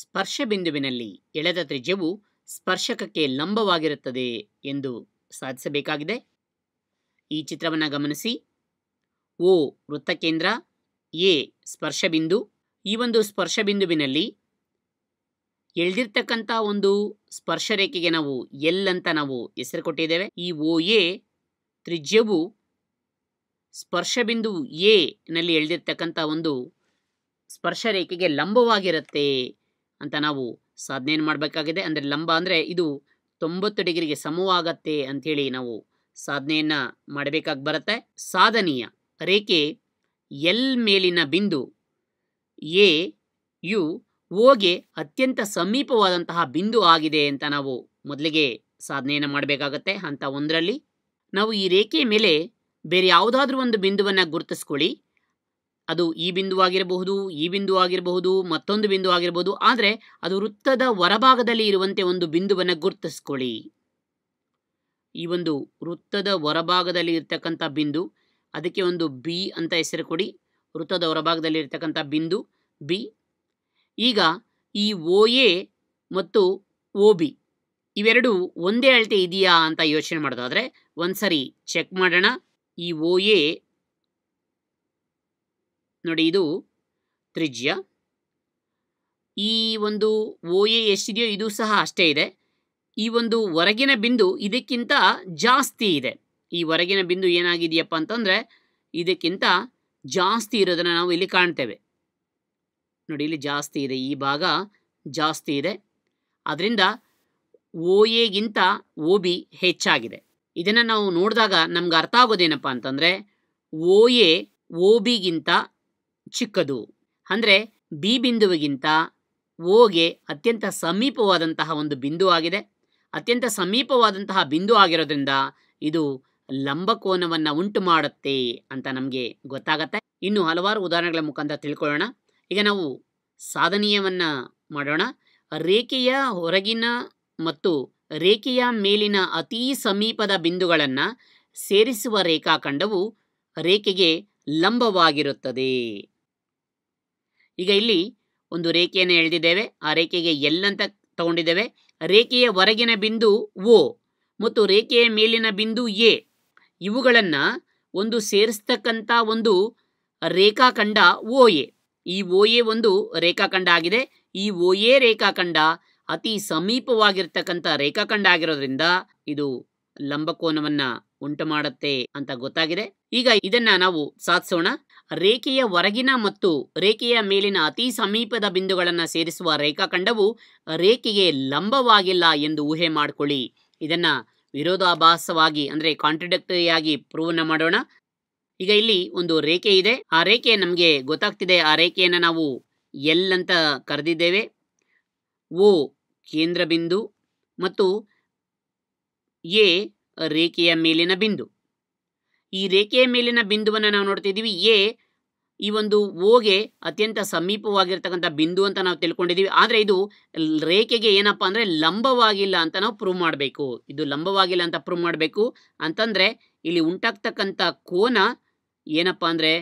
ಸ್ಪರ್ಶ ಬಿಂದುವಿನಲ್ಲಿ ಎಳೆದ ತ್ರಿಜ್ಯವು ಸ್ಪರ್ಶಕಕ್ಕೆ ಲಂಬವಾಗಿರುತ್ತದೆ ಎಂದು ಸಾಧಿಸಬೇಕಾಗಿದೆ ಈ ಚಿತ್ರವನ್ನು ಗಮನಿಸಿ ಓ ವೃತ್ತಕೇಂದ್ರ ಎ ಸ್ಪರ್ಶಬಿಂದು ಈ ಒಂದು ಸ್ಪರ್ಶಬಿಂದುವಿನಲ್ಲಿ ಎಳೆದಿರ್ತಕ್ಕಂಥ ಒಂದು ಸ್ಪರ್ಶರೇಖೆಗೆ ನಾವು ಎಲ್ ಅಂತ ನಾವು ಹೆಸರು ಕೊಟ್ಟಿದ್ದೇವೆ ಈ ಓ ಎ ತ್ರಿಜ್ಯವು ಸ್ಪರ್ಶಬಿಂದು ಎ ನಲ್ಲಿ ಎಳೆದಿರ್ತಕ್ಕಂಥ ಒಂದು ಸ್ಪರ್ಶರೇಖೆಗೆ ಲಂಬವಾಗಿರುತ್ತೆ ಅಂತ ನಾವು ಸಾಧನೆಯನ್ನು ಮಾಡಬೇಕಾಗಿದೆ ಅಂದರೆ ಲಂಬ ಅಂದರೆ ಇದು ತೊಂಬತ್ತು ಡಿಗ್ರಿಗೆ ಸಮವಾಗತ್ತೆ ಅಂಥೇಳಿ ನಾವು ಸಾಧನೆಯನ್ನು ಮಾಡಬೇಕಾಗಿ ಬರುತ್ತೆ ಸಾಧನೀಯ ರೇಖೆ ಎಲ್ ಮೇಲಿನ ಬಿಂದು ಎ ಯು ಓಗೆ ಅತ್ಯಂತ ಸಮೀಪವಾದಂತಹ ಬಿಂದು ಆಗಿದೆ ಅಂತ ನಾವು ಮೊದಲಿಗೆ ಸಾಧನೆಯನ್ನು ಮಾಡಬೇಕಾಗತ್ತೆ ಹಂತ ಒಂದರಲ್ಲಿ ನಾವು ಈ ರೇಖೆಯ ಮೇಲೆ ಬೇರೆ ಯಾವುದಾದ್ರೂ ಒಂದು ಬಿಂದುವನ್ನು ಗುರುತಿಸ್ಕೊಳ್ಳಿ ಅದು ಈ ಬಿಂದು ಆಗಿರಬಹುದು ಈ ಬಿಂದು ಆಗಿರಬಹುದು ಮತ್ತೊಂದು ಬಿಂದು ಆಗಿರಬಹುದು ಆದರೆ ಅದು ವೃತ್ತದ ಹೊರಭಾಗದಲ್ಲಿ ಇರುವಂತೆ ಒಂದು ಬಿಂದುವನ್ನು ಗುರುತಿಸ್ಕೊಳ್ಳಿ ಈ ಒಂದು ವೃತ್ತದ ಹೊರಭಾಗದಲ್ಲಿ ಇರ್ತಕ್ಕಂಥ ಬಿಂದು ಅದಕ್ಕೆ ಒಂದು ಬಿ ಅಂತ ಹೆಸರು ಕೊಡಿ ವೃತ್ತದ ಹೊರಭಾಗದಲ್ಲಿ ಇರ್ತಕ್ಕಂಥ ಬಿಂದು ಬಿ ಈಗ ಈ ಓ ಎ ಮತ್ತು ಓ ಬಿ ಇವೆರಡು ಒಂದೇ ಅಳತೆ ಇದೆಯಾ ಅಂತ ಯೋಚನೆ ಮಾಡೋದಾದರೆ ಒಂದು ಸರಿ ಚೆಕ್ ಮಾಡೋಣ ಈ ಓ ಎ ನೋಡಿ ಇದು ತ್ರಿಜ್ಯ ಈ ಒಂದು ಓ ಎ ಎಷ್ಟಿದೆಯೋ ಇದು ಸಹ ಅಷ್ಟೇ ಇದೆ ಈ ಒಂದು ಹೊರಗಿನ ಬಿಂದು ಇದಕ್ಕಿಂತ ಜಾಸ್ತಿ ಇದೆ ಈ ಹೊರಗಿನ ಬಿಂದು ಏನಾಗಿದೆಯಪ್ಪ ಅಂತಂದರೆ ಇದಕ್ಕಿಂತ ಜಾಸ್ತಿ ಇರೋದನ್ನು ನಾವು ಇಲ್ಲಿ ಕಾಣ್ತೇವೆ ನೋಡಿ ಇಲ್ಲಿ ಜಾಸ್ತಿ ಇದೆ ಈ ಭಾಗ ಜಾಸ್ತಿ ಇದೆ ಅದರಿಂದ ಓ ಎಗಿಂತ ಓ ಬಿ ಹೆಚ್ಚಾಗಿದೆ ಇದನ್ನು ನಾವು ನೋಡಿದಾಗ ನಮ್ಗೆ ಅರ್ಥ ಆಗೋದೇನಪ್ಪ ಅಂತಂದರೆ ಓ ಎ ಓ ಬಿಗಿಂತ ಚಿಕ್ಕದು ಅಂದರೆ ಬಿ ಬಿಂದುವಿಗಿಂತ ಓಗೆ ಅತ್ಯಂತ ಸಮೀಪವಾದಂತಹ ಒಂದು ಬಿಂದು ಆಗಿದೆ ಅತ್ಯಂತ ಸಮೀಪವಾದಂತಹ ಬಿಂದು ಆಗಿರೋದ್ರಿಂದ ಇದು ಲಂಬಕೋನವನ್ನು ಉಂಟು ಮಾಡುತ್ತೆ ಅಂತ ನಮಗೆ ಗೊತ್ತಾಗತ್ತೆ ಇನ್ನು ಹಲವಾರು ಉದಾಹರಣೆಗಳ ಮುಖಾಂತರ ತಿಳ್ಕೊಳ್ಳೋಣ ಈಗ ನಾವು ಸಾಧನೀಯವನ್ನು ಮಾಡೋಣ ರೇಖೆಯ ಹೊರಗಿನ ಮತ್ತು ರೇಖೆಯ ಮೇಲಿನ ಅತೀ ಸಮೀಪದ ಬಿಂದುಗಳನ್ನು ಸೇರಿಸುವ ರೇಖಾಖಂಡವು ರೇಖೆಗೆ ಲಂಬವಾಗಿರುತ್ತದೆ ಈಗ ಇಲ್ಲಿ ಒಂದು ರೇಖೆಯನ್ನು ಎಳೆದಿದ್ದೇವೆ ಆ ರೇಖೆಗೆ ಎಲ್ ಅಂತ ತಗೊಂಡಿದ್ದೇವೆ ರೇಖೆಯ ಹೊರಗಿನ ಬಿಂದು ಓ ಮತ್ತು ರೇಖೆಯ ಮೇಲಿನ ಬಿಂದು ಎ ಇವುಗಳನ್ನು ಒಂದು ಸೇರಿಸ್ತಕ್ಕಂಥ ಒಂದು ರೇಖಾಖಂಡ ಓ ಎ ಈ ಓ ಎ ಒಂದು ರೇಖಾಖಂಡ ಆಗಿದೆ ಈ ಓ ಎ ರೇಖಾಖಂಡ ಅತಿ ಸಮೀಪವಾಗಿರ್ತಕ್ಕಂಥ ರೇಖಾಖಂಡ ಆಗಿರೋದ್ರಿಂದ ಇದು ಲಂಬಕೋನವನ್ನ ಉಂಟು ಮಾಡುತ್ತೆ ಅಂತ ಗೊತ್ತಾಗಿದೆ ಈಗ ಇದನ್ನ ನಾವು ಸಾಧಿಸೋಣ ರೇಖೆಯ ಹೊರಗಿನ ಮತ್ತು ರೇಖೆಯ ಮೇಲಿನ ಅತಿ ಸಮೀಪದ ಬಿಂದುಗಳನ್ನು ಸೇರಿಸುವ ರೇಖಾಖಂಡವು ರೇಖೆಗೆ ಲಂಬವಾಗಿಲ್ಲ ಎಂದು ಊಹೆ ಮಾಡಿಕೊಳ್ಳಿ ಇದನ್ನು ವಿರೋಧಾಭಾಸವಾಗಿ ಅಂದರೆ ಕಾಂಟ್ರಡಕ್ಟರಿಯಾಗಿ ಪ್ರೂವ್ನ ಮಾಡೋಣ ಈಗ ಇಲ್ಲಿ ಒಂದು ರೇಖೆ ಇದೆ ಆ ರೇಖೆ ನಮಗೆ ಗೊತ್ತಾಗ್ತಿದೆ ಆ ರೇಖೆಯನ್ನು ನಾವು ಎಲ್ ಅಂತ ಕರೆದಿದ್ದೇವೆ ಓ ಕೇಂದ್ರ ಬಿಂದು ಮತ್ತು ಎ ರೇಖೆಯ ಮೇಲಿನ ಬಿಂದು ಈ ರೇಖೆಯ ಮೇಲಿನ ಬಿಂದುವನ್ನು ನಾವು ನೋಡ್ತಿದ್ದೀವಿ ಎ ಈ ಒಂದು ಓಗೆ ಅತ್ಯಂತ ಸಮೀಪವಾಗಿರ್ತಕ್ಕಂಥ ಬಿಂದು ಅಂತ ನಾವು ತಿಳ್ಕೊಂಡಿದ್ದೀವಿ ಆದರೆ ಇದು ರೇಖೆಗೆ ಏನಪ್ಪಾ ಅಂದರೆ ಲಂಬವಾಗಿಲ್ಲ ಅಂತ ನಾವು ಪ್ರೂವ್ ಮಾಡಬೇಕು ಇದು ಲಂಬವಾಗಿಲ್ಲ ಅಂತ ಪ್ರೂವ್ ಮಾಡಬೇಕು ಅಂತಂದರೆ ಇಲ್ಲಿ ಉಂಟಾಗ್ತಕ್ಕಂಥ ಕೋನ ಏನಪ್ಪಾ ಅಂದರೆ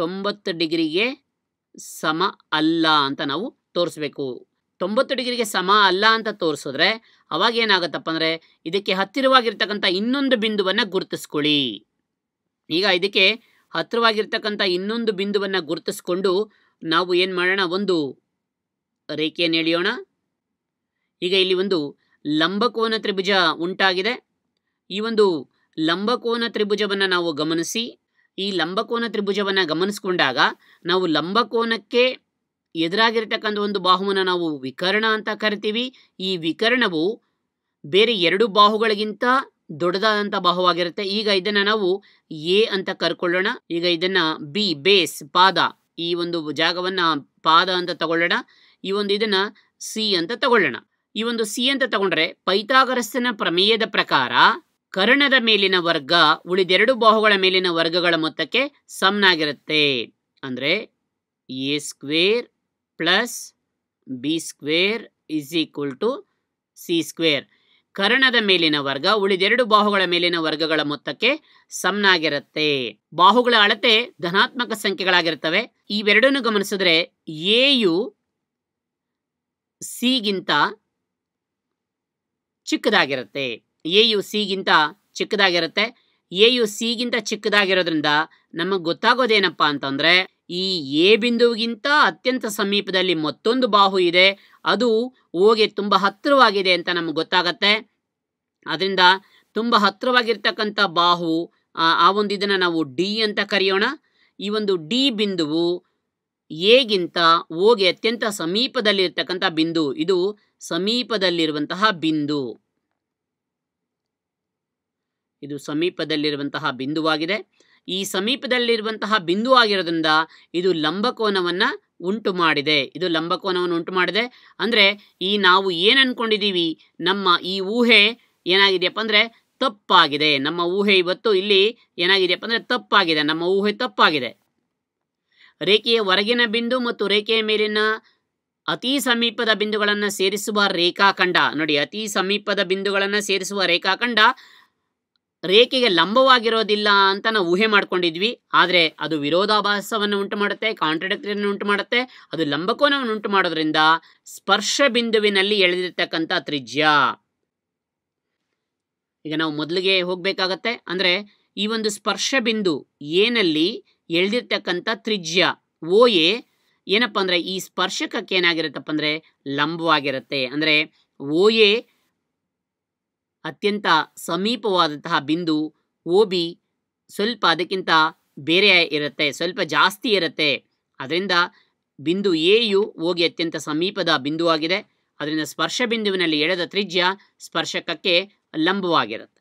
ತೊಂಬತ್ತು ಡಿಗ್ರಿಗೆ ಸಮ ಅಲ್ಲ ಅಂತ ನಾವು ತೋರಿಸ್ಬೇಕು ತೊಂಬತ್ತು ಡಿಗ್ರಿಗೆ ಸಮ ಅಲ್ಲ ಅಂತ ತೋರಿಸಿದ್ರೆ ಅವಾಗ ಏನಾಗುತ್ತಪ್ಪ ಅಂದರೆ ಇದಕ್ಕೆ ಹತ್ತಿರವಾಗಿರ್ತಕ್ಕಂಥ ಇನ್ನೊಂದು ಬಿಂದುವನ್ನು ಗುರುತಿಸ್ಕೊಳ್ಳಿ ಈಗ ಇದಕ್ಕೆ ಹತ್ತಿರವಾಗಿರ್ತಕ್ಕಂಥ ಇನ್ನೊಂದು ಬಿಂದುವನ್ನು ಗುರುತಿಸ್ಕೊಂಡು ನಾವು ಏನು ಮಾಡೋಣ ಒಂದು ರೇಖೆಯನ್ನು ಎಳೆಯೋಣ ಈಗ ಇಲ್ಲಿ ಒಂದು ಲಂಬಕೋನ ತ್ರಿಭುಜ ಉಂಟಾಗಿದೆ ಈ ಒಂದು ಲಂಬಕೋನ ತ್ರಿಭುಜವನ್ನು ನಾವು ಗಮನಿಸಿ ಈ ಲಂಬಕೋನ ತ್ರಿಭುಜವನ್ನು ಗಮನಿಸ್ಕೊಂಡಾಗ ನಾವು ಲಂಬಕೋನಕ್ಕೆ ಎದುರಾಗಿರ್ತಕ್ಕಂಥ ಒಂದು ಬಾಹುವನ್ನು ನಾವು ವಿಕರ್ಣ ಅಂತ ಕರಿತೀವಿ ಈ ವಿಕರ್ಣವು ಬೇರೆ ಎರಡು ಬಾಹುಗಳಿಗಿಂತ ದೊಡ್ಡದಾದಂಥ ಬಾಹುವಾಗಿರುತ್ತೆ ಈಗ ಇದನ್ನು ನಾವು ಎ ಅಂತ ಕರ್ಕೊಳ್ಳೋಣ ಈಗ ಇದನ್ನು ಬಿ ಬೇಸ್ ಪಾದ ಈ ಒಂದು ಜಾಗವನ್ನು ಪಾದ ಅಂತ ತಗೊಳ್ಳೋಣ ಈ ಒಂದು ಇದನ್ನು ಸಿ ಅಂತ ತಗೊಳ್ಳೋಣ ಈ ಒಂದು ಸಿ ಅಂತ ತಗೊಂಡ್ರೆ ಪೈತಾಗರಸ್ಸನ ಪ್ರಮೇಯದ ಪ್ರಕಾರ ಕರ್ಣದ ಮೇಲಿನ ವರ್ಗ ಉಳಿದೆರಡು ಬಾಹುಗಳ ಮೇಲಿನ ವರ್ಗಗಳ ಮೊತ್ತಕ್ಕೆ ಸಮನಾಗಿರುತ್ತೆ ಅಂದರೆ A square plus B square is equal to C square ಕರ್ಣದ ಮೇಲಿನ ವರ್ಗ ಉಳಿದೆರಡು ಬಾಹುಗಳ ಮೇಲಿನ ವರ್ಗಗಳ ಮೊತ್ತಕ್ಕೆ ಸಮನಾಗಿರುತ್ತೆ ಬಾಹುಗಳ ಅಳತೆ ಧನಾತ್ಮಕ ಸಂಖ್ಯೆಗಳಾಗಿರ್ತವೆ ಇವೆರಡನ್ನು ಗಮನಿಸಿದ್ರೆ ಯು ಸಿಗಿಂತ ಚಿಕ್ಕದಾಗಿರುತ್ತೆ ಎ ಯು ಸಿಗಿಂತ ಚಿಕ್ಕದಾಗಿರುತ್ತೆ ಎ ಯು ಸಿಗಿಂತ ಚಿಕ್ಕದಾಗಿರೋದ್ರಿಂದ ನಮಗೆ ಗೊತ್ತಾಗೋದೇನಪ್ಪ ಅಂತಂದ್ರೆ ಈ ಎ ಬಿಂದುವಿಗಿಂತ ಅತ್ಯಂತ ಸಮೀಪದಲ್ಲಿ ಮತ್ತೊಂದು ಬಾಹು ಇದೆ ಅದು ಓಗೆ ತುಂಬ ಹತ್ತಿರವಾಗಿದೆ ಅಂತ ನಮ್ಗೆ ಗೊತ್ತಾಗತ್ತೆ ಅದರಿಂದ ತುಂಬ ಹತ್ತಿರವಾಗಿರ್ತಕ್ಕಂಥ ಬಾಹು ಆ ಒಂದು ಇದನ್ನು ನಾವು ಡಿ ಅಂತ ಕರೆಯೋಣ ಈ ಒಂದು ಡಿ ಬಿಂದುವು ಎಗಿಂತ ಓಗೆ ಅತ್ಯಂತ ಸಮೀಪದಲ್ಲಿರ್ತಕ್ಕಂಥ ಬಿಂದು ಇದು ಸಮೀಪದಲ್ಲಿರುವಂತಹ ಬಿಂದು ಇದು ಸಮೀಪದಲ್ಲಿರುವಂತಹ ಬಿಂದುವಾಗಿದೆ ಈ ಸಮೀಪದಲ್ಲಿರುವಂತಹ ಬಿಂದು ಆಗಿರೋದ್ರಿಂದ ಇದು ಲಂಬಕೋನವನ್ನು ಉಂಟು ಮಾಡಿದೆ ಇದು ಲಂಬಕೋನವನ್ನು ಉಂಟು ಮಾಡಿದೆ ಅಂದರೆ ಈ ನಾವು ಏನು ಅಂದ್ಕೊಂಡಿದ್ದೀವಿ ನಮ್ಮ ಈ ಊಹೆ ಏನಾಗಿದೆಯಪ್ಪ ಅಂದರೆ ತಪ್ಪಾಗಿದೆ ನಮ್ಮ ಊಹೆ ಇವತ್ತು ಇಲ್ಲಿ ಏನಾಗಿದೆಯಪ್ಪ ಅಂದರೆ ತಪ್ಪಾಗಿದೆ ನಮ್ಮ ಊಹೆ ತಪ್ಪಾಗಿದೆ ರೇಖೆಯ ಹೊರಗಿನ ಬಿಂದು ಮತ್ತು ರೇಖೆಯ ಮೇಲಿನ ಅತಿ ಸಮೀಪದ ಬಿಂದುಗಳನ್ನು ಸೇರಿಸುವ ರೇಖಾಖಂಡ ನೋಡಿ ಅತಿ ಸಮೀಪದ ಬಿಂದುಗಳನ್ನು ಸೇರಿಸುವ ರೇಖಾಖಂಡ ರೇಖೆಗೆ ಲಂಬವಾಗಿರೋದಿಲ್ಲ ಅಂತ ನಾವು ಊಹೆ ಮಾಡ್ಕೊಂಡಿದ್ವಿ ಆದರೆ ಅದು ವಿರೋಧಾಭಾಸವನ್ನು ಉಂಟು ಮಾಡುತ್ತೆ ಕಾಂಟ್ರಡಕ್ಟರಿಯನ್ನು ಉಂಟು ಮಾಡುತ್ತೆ ಅದು ಲಂಬಕೋನವನ್ನು ಉಂಟು ಮಾಡೋದ್ರಿಂದ ಸ್ಪರ್ಶ ಬಿಂದುವಿನಲ್ಲಿ ಎಳೆದಿರ್ತಕ್ಕಂಥ ತ್ರಿಜ್ಯ ಈಗ ನಾವು ಮೊದಲಿಗೆ ಹೋಗಬೇಕಾಗತ್ತೆ ಅಂದರೆ ಈ ಒಂದು ಸ್ಪರ್ಶ ಬಿಂದು ಏನಲ್ಲಿ ಎಳೆದಿರ್ತಕ್ಕಂಥ ತ್ರಿಜ್ಯ ಓ ಎ ಏನಪ್ಪ ಅಂದರೆ ಈ ಸ್ಪರ್ಶಕಕ್ಕೆ ಏನಾಗಿರುತ್ತಪ್ಪ ಅಂದರೆ ಲಂಬವಾಗಿರುತ್ತೆ ಅಂದರೆ ಓ ಎ ಅತ್ಯಂತ ಸಮೀಪವಾದಂತಹ ಬಿಂದು ಓ ಬಿ ಸ್ವಲ್ಪ ಅದಕ್ಕಿಂತ ಬೇರೆ ಇರುತ್ತೆ ಸ್ವಲ್ಪ ಜಾಸ್ತಿ ಇರುತ್ತೆ ಅದರಿಂದ ಬಿಂದು ಎ ಯು ಓಗೆ ಅತ್ಯಂತ ಸಮೀಪದ ಬಿಂದುವಾಗಿದೆ ಅದರಿಂದ ಸ್ಪರ್ಶ ಬಿಂದುವಿನಲ್ಲಿ ಎಳೆದ ತ್ರಿಜ್ಯ ಸ್ಪರ್ಶಕಕ್ಕೆ ಲಂಬವಾಗಿರುತ್ತೆ